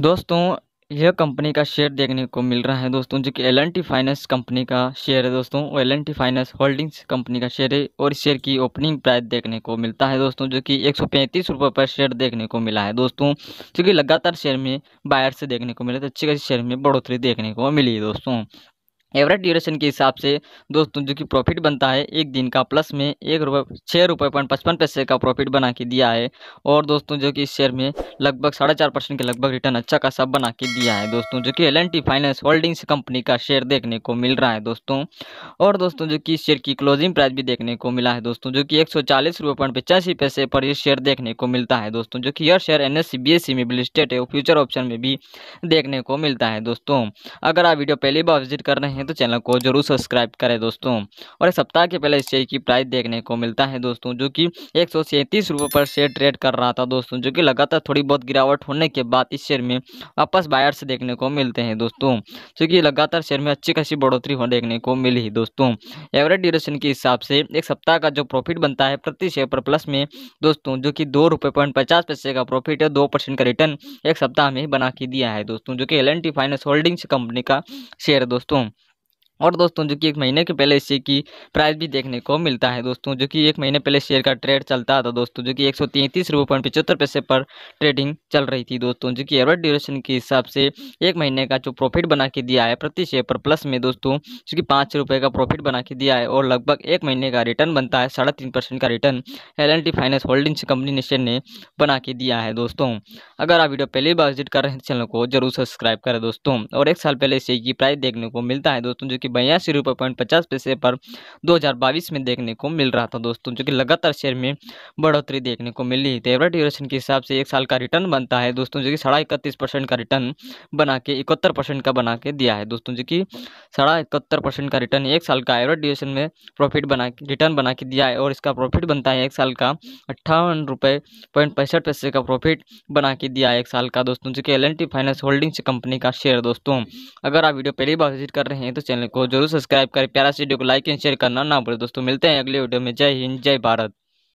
दोस्तों यह कंपनी का शेयर देखने को मिल रहा है दोस्तों जो कि एल फाइनेंस कंपनी का शेयर है दोस्तों वो एल फाइनेंस होल्डिंग्स कंपनी का शेयर है और इस शेयर की ओपनिंग प्राइस देखने को मिलता है दोस्तों जो कि एक सौ पर शेयर देखने को मिला है दोस्तों जो कि लगातार शेयर में बायर से देखने को मिला तो अच्छी खासी शेयर में बढ़ोतरी देखने को मिली है दोस्तों एवरेज ड्यूरेशन के हिसाब से दोस्तों जो कि प्रॉफिट बनता है एक दिन का प्लस में एक रुपये छः रुपये पॉइंट पचपन पैसे का प्रॉफिट बना के दिया है और दोस्तों जो कि इस शेयर में लगभग साढ़े चार परसेंट के लगभग रिटर्न अच्छा खासा बना के दिया है दोस्तों जो कि एल फाइनेंस होल्डिंग्स कंपनी का शेयर देखने को मिल रहा है दोस्तों और दोस्तों जो कि शेयर की क्लोजिंग प्राइस भी देखने को मिला है दोस्तों जो कि एक सौ पैसे पर यह शेयर देखने को मिलता है दोस्तों जो कि यह शेयर एन एस में भी लिस्टेड है फ्यूचर ऑप्शन में भी देखने को मिलता है दोस्तों अगर आप वीडियो पहली बार विजिट कर रहे हैं हैं तो चैनल को जरूर सब्सक्राइब करें दोस्तों और एक सप्ताह के पहले इस शेयर की प्राइस देखने को मिलता है दोस्तों जो कि एक सौ पर शेयर ट्रेड कर रहा था दोस्तों जो कि लगातार थोड़ी बहुत गिरावट होने के बाद इस शेयर में वापस बायर्स देखने को मिलते हैं दोस्तों क्योंकि लगातार शेयर में अच्छी खासी बढ़ोतरी हो देखने को मिली दोस्तों एवरेज ड्यूरेशन के हिसाब से एक सप्ताह का जो प्रॉफिट बनता है प्रति शेयर पर प्लस में दोस्तों जो कि दो रुपये पॉइंट पचास पैसे का प्रॉफिट है दो परसेंट का रिटर्न एक सप्ताह में बना के दिया है दोस्तों जो कि L N T finance holdings company का शेयर दोस्तों और दोस्तों जो कि एक महीने के पहले इसी की प्राइस भी देखने को मिलता है दोस्तों जो कि एक महीने पहले शेयर का ट्रेड चलता था दोस्तों जो कि एक सौ तैंतीस रुपये पॉइंट पचहत्तर पैसे पर ट्रेडिंग चल रही थी दोस्तों जो कि एवरेज ड्यूरेशन के हिसाब से एक महीने का जो प्रॉफिट बना के दिया है प्रति शेयर पर प्लस में दोस्तों जो कि पाँच का प्रॉफिट बना के दिया है और लगभग एक महीने का रिटर्न बनता है साढ़े तीन परसेंट का return L N T finance holdings company निशन ने बना के दिया है दोस्तों अगर आप वीडियो पहली बार विजिट कर रहे हैं तो चैनल को जरूर सब्सक्राइब करें दोस्तों और एक साल पहले इसी की प्राइस देखने को मिलता है दोस्तों जो कि बयासी रुपये पॉइंट पचास पैसे पर 2022 में देखने को मिल रहा था दोस्तों जो कि लगातार शेयर में बढ़ोतरी देखने को मिल रही थी एवरेज ड्यूरेशन के हिसाब से एक साल का रिटर्न बनता है दोस्तों जो कि साढ़ा इकतीस परसेंट का रिटर्न बना के इकहत्तर परसेंट का बना के दिया है दोस्तों जो कि साढ़ा इकहत्तर परसेंट का रिटर्न एक साल का एवरेज ड्यूरेशन में प्रॉफिट बना रिटर्न बना के दिया है और इसका प्रॉफिट बनता है एक साल का अट्ठावन रुपये पॉइंट पैंसठ पैसे का प्रॉफिट बना के दिया है एक साल का दोस्तों जो कि एल फाइनेंस होल्डिंग्स कंपनी का शेयर दोस्तों अगर आप वीडियो पहली बार विजिट कर रहे हैं तो चैनल को जरूर सब्सक्राइब करें प्यारा वीडियो को लाइक एंड शेयर करना ना भूलें दोस्तों मिलते हैं अगले वीडियो में जय हिंद जय भारत